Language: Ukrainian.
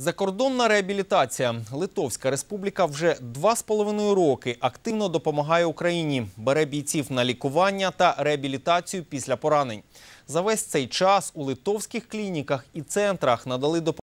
Закордонна реабілітація Литовська Республіка вже два з половиною роки активно допомагає Україні, бере бійців на лікування та реабілітацію після поранень. За весь цей час у литовських клініках і центрах надали допомогу.